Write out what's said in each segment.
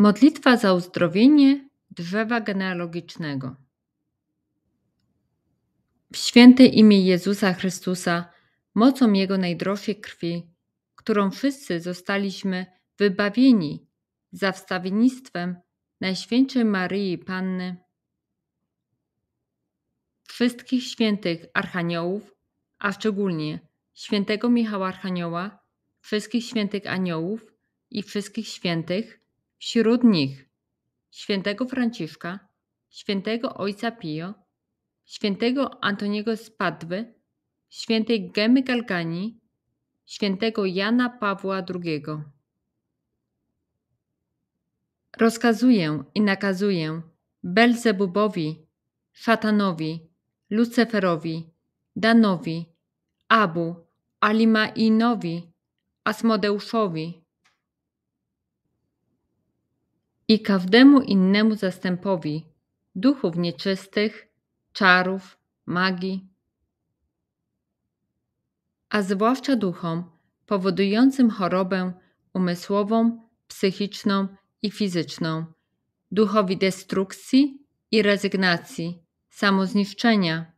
Modlitwa za uzdrowienie drzewa genealogicznego. W święte imię Jezusa Chrystusa, mocą Jego najdroższej krwi, którą wszyscy zostaliśmy wybawieni za wstawiennictwem Najświętszej Maryi Panny, wszystkich świętych archaniołów, a szczególnie świętego Michała Archanioła, wszystkich świętych aniołów i wszystkich świętych, Wśród nich świętego Franciszka, świętego Ojca Pio, świętego Antoniego z Padwy, świętej Gemy Galgani, świętego Jana Pawła II. Rozkazuję i nakazuję Belzebubowi, Szatanowi, Luceferowi, Danowi, Abu, Alimainowi, Asmodeuszowi, i każdemu innemu zastępowi duchów nieczystych, czarów, magii, a zwłaszcza duchom powodującym chorobę umysłową, psychiczną i fizyczną, duchowi destrukcji i rezygnacji, samozniszczenia,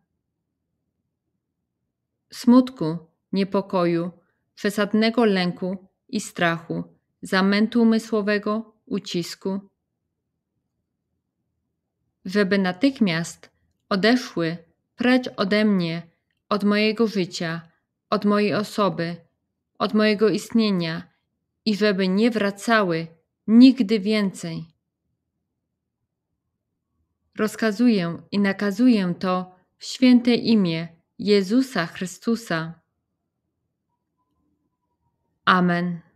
smutku, niepokoju, przesadnego lęku i strachu, zamętu umysłowego, ucisku, żeby natychmiast odeszły precz ode mnie, od mojego życia, od mojej osoby, od mojego istnienia i żeby nie wracały nigdy więcej. Rozkazuję i nakazuję to w święte imię Jezusa Chrystusa. Amen.